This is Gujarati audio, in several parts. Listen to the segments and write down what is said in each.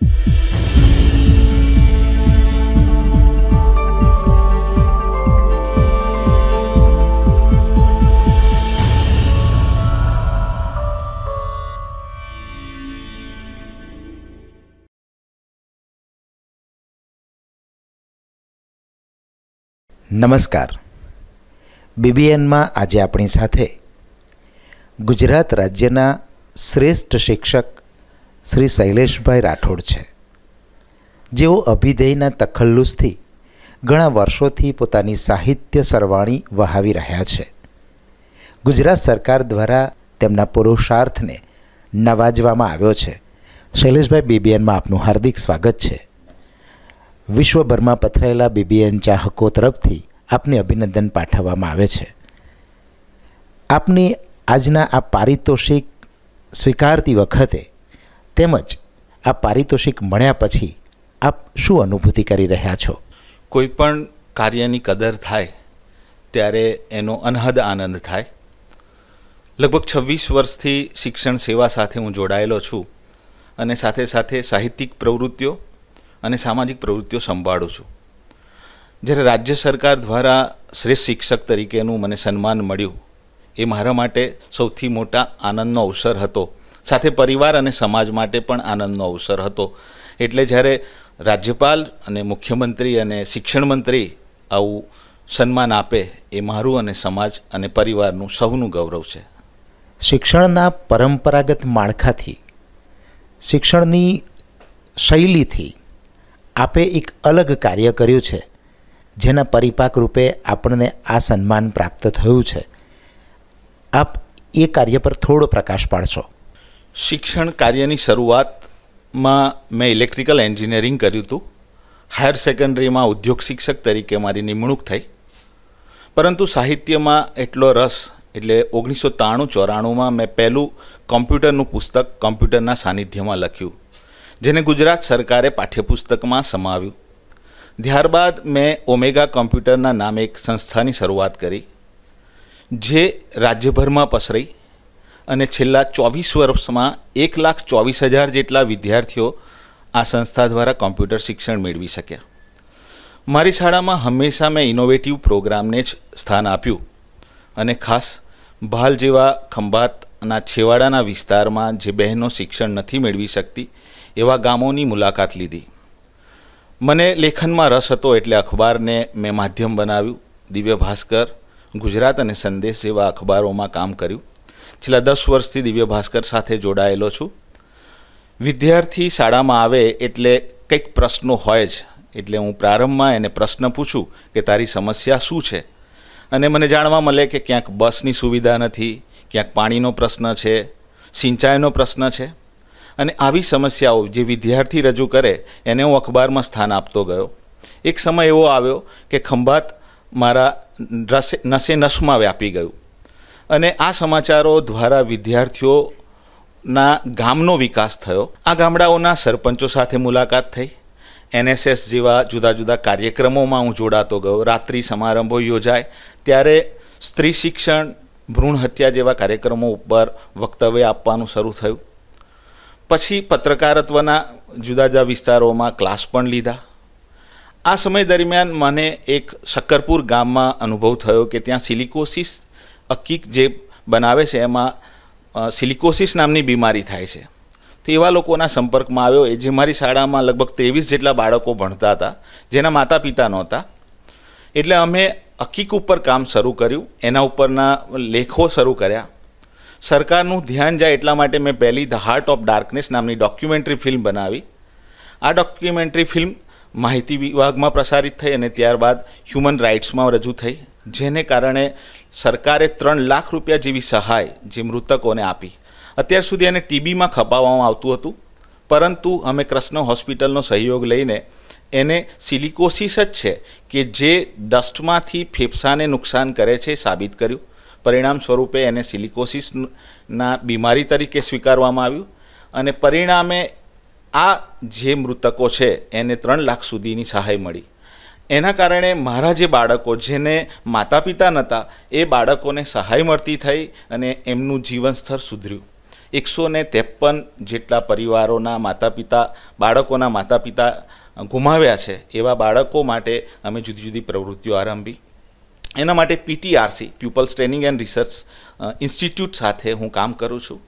નમસ્કાર બીબીએનમાં આજે આપણી સાથે ગુજરાત રાજ્યના શ્રેષ્ઠ શિક્ષક શ્રી શૈલેષભાઈ રાઠોડ છે જેઓ અભિધેયના તખલ્લુસથી ઘણા વર્ષોથી પોતાની સાહિત્ય સરવાણી વહાવી રહ્યા છે ગુજરાત સરકાર દ્વારા તેમના પુરુષાર્થને નવાજવામાં આવ્યો છે શૈલેષભાઈ બીબીએનમાં આપનું હાર્દિક સ્વાગત છે વિશ્વભરમાં પથરાયેલા બીબીએન ચાહકો તરફથી આપને અભિનંદન પાઠવવામાં આવે છે આપની આજના આ પારિતોષિક સ્વીકારતી વખતે તેમજ આ પારિતોષિક મળ્યા પછી આપ શું અનુભૂતિ કરી રહ્યા છો કોઈ પણ કાર્યની કદર થાય ત્યારે એનો અનહદ આનંદ થાય લગભગ છવ્વીસ વર્ષથી શિક્ષણ સેવા સાથે હું જોડાયેલો છું અને સાથે સાથે સાહિત્યિક પ્રવૃત્તિઓ અને સામાજિક પ્રવૃત્તિઓ સંભાળું છું જ્યારે રાજ્ય સરકાર દ્વારા શ્રેષ્ઠ શિક્ષક તરીકેનું મને સન્માન મળ્યું એ મારા માટે સૌથી મોટા આનંદનો અવસર હતો સાથે પરિવાર અને સમાજ માટે પણ આનંદનો અવસર હતો એટલે જ્યારે રાજ્યપાલ અને મુખ્યમંત્રી અને શિક્ષણ મંત્રી આવું સન્માન આપે એ મારું અને સમાજ અને પરિવારનું સૌનું ગૌરવ છે શિક્ષણના પરંપરાગત માળખાથી શિક્ષણની શૈલીથી આપે એક અલગ કાર્ય કર્યું છે જેના પરિપાક રૂપે આપણને આ સન્માન પ્રાપ્ત થયું છે આપ એ કાર્ય પર થોડો પ્રકાશ પાડશો શિક્ષણ કાર્યની શરૂઆતમાં મેં ઇલેક્ટ્રિકલ એન્જિનિયરિંગ કર્યું હતું હાયર સેકન્ડરીમાં ઉદ્યોગ શિક્ષક તરીકે મારી નિમણૂક થઈ પરંતુ સાહિત્યમાં એટલો રસ એટલે ઓગણીસો ત્રાણું ચોરાણુંમાં મેં પહેલું કોમ્પ્યુટરનું પુસ્તક કોમ્પ્યુટરના સાનિધ્યમાં લખ્યું જેને ગુજરાત સરકારે પાઠ્યપુસ્તકમાં સમાવ્યું ત્યારબાદ મેં ઓમેગા કોમ્પ્યુટરના નામે એક સંસ્થાની શરૂઆત કરી જે રાજ્યભરમાં પસરાઈ અને છેલ્લા ચોવીસ વર્ષમાં એક લાખ ચોવીસ હજાર જેટલા વિદ્યાર્થીઓ આ સંસ્થા દ્વારા કોમ્પ્યુટર શિક્ષણ મેળવી શક્યા મારી શાળામાં હંમેશા મેં ઇનોવેટિવ પ્રોગ્રામને જ સ્થાન આપ્યું અને ખાસ ભાલ જેવા ખંભાતના છેવાડાના વિસ્તારમાં જે બહેનો શિક્ષણ નથી મેળવી શકતી એવા ગામોની મુલાકાત લીધી મને લેખનમાં રસ હતો એટલે અખબારને મેં માધ્યમ બનાવ્યું દિવ્ય ભાસ્કર ગુજરાત અને સંદેશ જેવા અખબારોમાં કામ કર્યું છેલ્લા દસ વર્ષથી દિવ્ય ભાસ્કર સાથે જોડાયેલો છું વિદ્યાર્થી શાળામાં આવે એટલે કંઈક પ્રશ્નો હોય જ એટલે હું પ્રારંભમાં એને પ્રશ્ન પૂછું કે તારી સમસ્યા શું છે અને મને જાણવા મળે કે ક્યાંક બસની સુવિધા નથી ક્યાંક પાણીનો પ્રશ્ન છે સિંચાઈનો પ્રશ્ન છે અને આવી સમસ્યાઓ જે વિદ્યાર્થી રજૂ કરે એને હું અખબારમાં સ્થાન આપતો ગયો એક સમય એવો આવ્યો કે ખંભાત મારા રસે નસે નસમાં વ્યાપી ગયું અને આ સમાચારો દ્વારા વિદ્યાર્થીઓના ગામનો વિકાસ થયો આ ગામડાઓના સરપંચો સાથે મુલાકાત થઈ એનએસએસ જેવા જુદા જુદા કાર્યક્રમોમાં હું જોડાતો ગયો રાત્રિ સમારંભો યોજાય ત્યારે સ્ત્રી શિક્ષણ ભ્રૂણ હત્યા જેવા કાર્યક્રમો ઉપર વક્તવ્ય આપવાનું શરૂ થયું પછી પત્રકારત્વના જુદા જુદા વિસ્તારોમાં ક્લાસ પણ લીધા આ સમય દરમિયાન મને એક શક્કરપુર ગામમાં અનુભવ થયો કે ત્યાં સિલિકોસિસ અકીક જે બનાવે છે એમાં સિલિકોસિસ નામની બીમારી થાય છે તો એવા લોકોના સંપર્કમાં આવ્યો એ જે મારી શાળામાં લગભગ ત્રેવીસ જેટલા બાળકો ભણતા હતા જેના માતા પિતા નહોતા એટલે અમે અકીક ઉપર કામ શરૂ કર્યું એના ઉપરના લેખો શરૂ કર્યા સરકારનું ધ્યાન જાય એટલા માટે મેં પહેલી ધ હાર્ટ ઓફ ડાર્કનેસ નામની ડોક્યુમેન્ટરી ફિલ્મ બનાવી આ ડોક્યુમેન્ટરી ફિલ્મ માહિતી વિભાગમાં પ્રસારિત થઈ અને ત્યારબાદ હ્યુમન રાઇટ્સમાં રજૂ થઈ જેને કારણે સરકારે ત્રણ લાખ રૂપિયા જેવી સહાય જે મૃતકોને આપી અત્યાર સુધી એને ટીબીમાં ખપાવવામાં આવતું હતું પરંતુ અમે કૃષ્ણ હોસ્પિટલનો સહયોગ લઈને એને સિલિકોસિસ જ છે કે જે ડસ્ટમાંથી ફેફસાને નુકસાન કરે છે સાબિત કર્યું પરિણામ સ્વરૂપે એને સિલિકોસિસના બીમારી તરીકે સ્વીકારવામાં આવ્યું અને પરિણામે આ જે મૃતકો છે એને ત્રણ લાખ સુધીની સહાય મળી એના કારણે મારા જે બાળકો જેને માતા પિતા નહોતા એ બાળકોને સહાય મળતી થઈ અને એમનું જીવન સ્તર સુધર્યું એકસો ને ત્રેપન જેટલા પરિવારોના માતા પિતા બાળકોના માતા પિતા ગુમાવ્યા છે એવા બાળકો માટે અમે જુદી જુદી પ્રવૃત્તિઓ આરંભી એના માટે PTRC people's training and research institute સાથે હું કામ કરું છું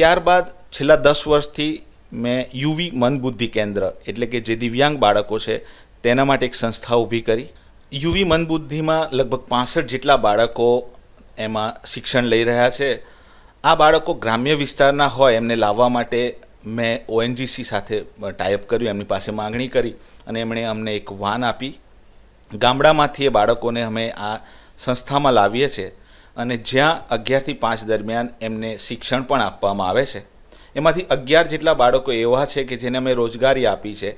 ત્યારબાદ છેલ્લા દસ વર્ષથી મેં યુવી મનબુદ્ધિ કેન્દ્ર એટલે કે જે દિવ્યાંગ બાળકો છે તેના માટે એક સંસ્થા ઊભી કરી યુવી મનબુદ્ધિમાં લગભગ પાસઠ જેટલા બાળકો એમાં શિક્ષણ લઈ રહ્યા છે આ બાળકો ગ્રામ્ય વિસ્તારના હોય એમને લાવવા માટે મેં ઓએનજીસી સાથે ટાઈપ કર્યું એમની પાસે માગણી કરી અને એમણે અમને એક વાન આપી ગામડામાંથી એ બાળકોને અમે આ સંસ્થામાં લાવીએ છીએ અને જ્યાં અગિયારથી પાંચ દરમિયાન એમને શિક્ષણ પણ આપવામાં આવે છે એમાંથી અગિયાર જેટલા બાળકો એવા છે કે જેને અમે રોજગારી આપી છે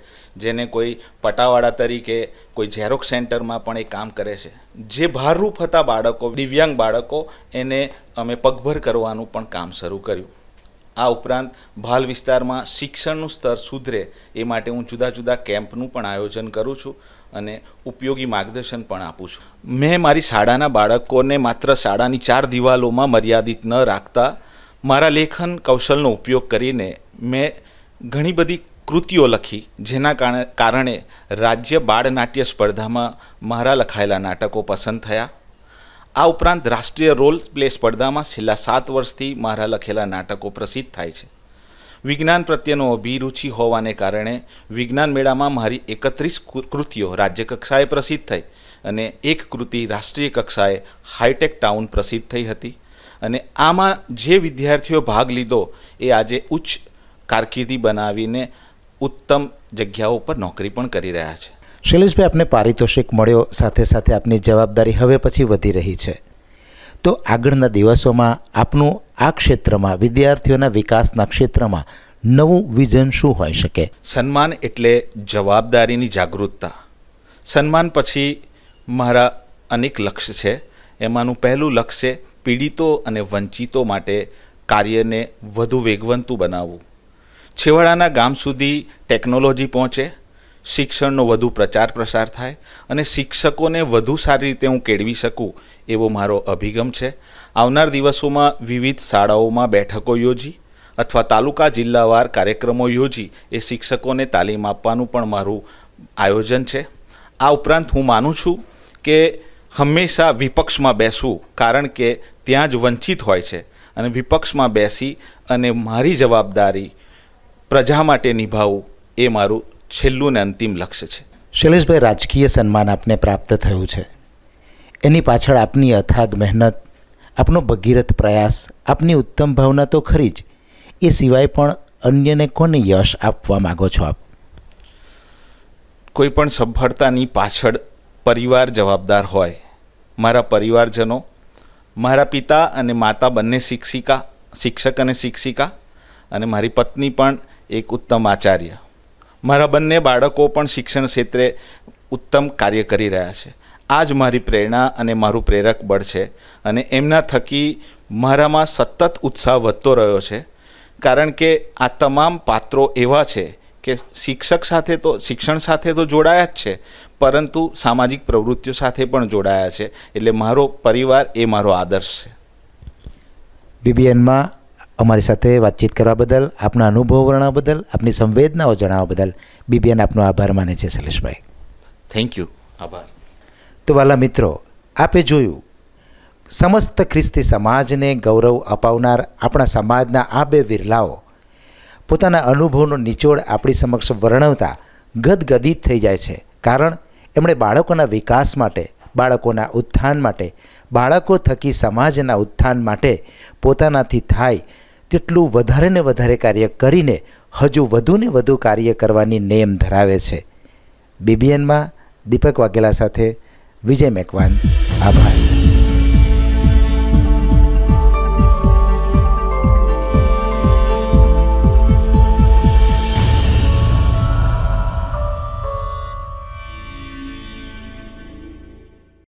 જેને કોઈ પટાવાળા તરીકે કોઈ ઝેરોક સેન્ટરમાં પણ એ કામ કરે છે જે ભારરૂપ હતા બાળકો દિવ્યાંગ બાળકો એને અમે પગભર કરવાનું પણ કામ શરૂ કર્યું આ ઉપરાંત ભાલ વિસ્તારમાં શિક્ષણનું સ્તર સુધરે એ માટે હું જુદા જુદા કેમ્પનું પણ આયોજન કરું છું અને ઉપયોગી માર્ગદર્શન પણ આપું છું મેં મારી શાળાના બાળકોને માત્ર શાળાની ચાર દિવાલોમાં મર્યાદિત ન રાખતા મારા લેખન કૌશલનો ઉપયોગ કરીને મેં ઘણી બધી કૃતિઓ લખી જેના કારણે રાજ્ય બાળ નાટ્ય સ્પર્ધામાં મારા લખાયેલા નાટકો પસંદ થયા આ ઉપરાંત રાષ્ટ્રીય રોલ પ્લે સ્પર્ધામાં છેલ્લા સાત વર્ષથી મારા લખેલા નાટકો પ્રસિદ્ધ થાય છે વિજ્ઞાન પ્રત્યેનો અભિરુચિ હોવાને કારણે વિજ્ઞાન મેળામાં મારી એકત્રીસ કૃતિઓ રાજ્યકક્ષાએ પ્રસિદ્ધ થઈ અને એક કૃતિ રાષ્ટ્રીય કક્ષાએ હાઈટેક ટાઉન પ્રસિદ્ધ થઈ હતી અને આમાં જે વિદ્યાર્થીઓ ભાગ લીધો એ આજે ઉચ્ચ કારકિર્દી બનાવીને ઉત્તમ જગ્યાઓ પર નોકરી પણ કરી રહ્યા છે શૈલેષભાઈ આપને પારિતોષિક મળ્યો સાથે સાથે આપની જવાબદારી હવે પછી વધી રહી છે તો આગળના દિવસોમાં આપનું આ ક્ષેત્રમાં વિદ્યાર્થીઓના વિકાસના ક્ષેત્રમાં નવું વિઝન શું હોઈ શકે સન્માન એટલે જવાબદારીની જાગૃતતા સન્માન પછી મારા અનેક લક્ષ્ય છે એમાંનું પહેલું લક્ષ્ય પીડિતો અને વંચિતો માટે કાર્યને વધુ વેગવંતું બનાવવું છેવાડાના ગામ સુધી ટેકનોલોજી પહોંચે શિક્ષણનો વધુ પ્રચાર પ્રસાર થાય અને શિક્ષકોને વધુ સારી રીતે હું કેળવી શકું એવો મારો અભિગમ છે આવનાર દિવસોમાં વિવિધ શાળાઓમાં બેઠકો યોજી અથવા તાલુકા જિલ્લાવાર કાર્યક્રમો યોજી એ શિક્ષકોને તાલીમ આપવાનું પણ મારું આયોજન છે આ ઉપરાંત હું માનું છું કે હંમેશા વિપક્ષમાં બેસવું કારણ કે ત્યાં જ વંચિત હોય છે અને વિપક્ષમાં બેસી અને મારી જવાબદારી પ્રજા માટે નિભાવવું એ મારું છેલ્લું ને અંતિમ લક્ષ્ય છે શૈલેષભાઈ રાજકીય સન્માન આપને પ્રાપ્ત થયું છે એની પાછળ આપની અથાગ મહેનત આપનો ભગીરથ પ્રયાસ આપની ઉત્તમ ભાવના તો ખરી જ એ સિવાય પણ અન્યને કોને યશ આપવા માગો છો આપ કોઈ પણ સફળતાની પાછળ પરિવાર જવાબદાર હોય મારા પરિવારજનો મારા પિતા અને માતા બંને શિક્ષિકા શિક્ષક અને શિક્ષિકા અને મારી પત્ની પણ એક ઉત્તમ આચાર્ય મારા બંને બાળકો પણ શિક્ષણ ક્ષેત્રે ઉત્તમ કાર્ય કરી રહ્યા છે આ જ મારી પ્રેરણા અને મારું પ્રેરક બળ છે અને એમના થકી મારામાં સતત ઉત્સાહ વધતો રહ્યો છે કારણ કે આ તમામ પાત્રો એવા છે કે શિક્ષક સાથે તો શિક્ષણ સાથે તો જોડાયા જ છે પરંતુ સામાજિક પ્રવૃત્તિઓ સાથે પણ જોડાયા છે એટલે મારો પરિવાર એ મારો આદર્શ છે બીબીએનમાં અમારી સાથે વાતચીત કરવા બદલ આપના અનુભવ વર્ણવા બદલ આપની સંવેદનાઓ જણાવવા બદલ બીબીએન આપનો આભાર માને છે શૈલેષભાઈ થેન્ક યુ આભાર તો વાલા મિત્રો આપે જોયું સમસ્ત ખ્રિસ્તી સમાજને ગૌરવ અપાવનાર આપણા સમાજના આ બે વિરલાઓ પોતાના અનુભવનો નિચોડ આપણી સમક્ષ વર્ણવતા ગદગદિત થઈ જાય છે કારણ એમણે બાળકોના વિકાસ માટે બાળકોના ઉત્થાન માટે બાળકો થકી સમાજના ઉત્થાન માટે પોતાનાથી થાય તેટલું વધારે ને વધારે કાર્ય કરીને હજુ વધુને વધુ કાર્ય કરવાની નેમ ધરાવે છે બીબીએનમાં દીપક વાઘેલા સાથે વિજય મેકવાન આભાર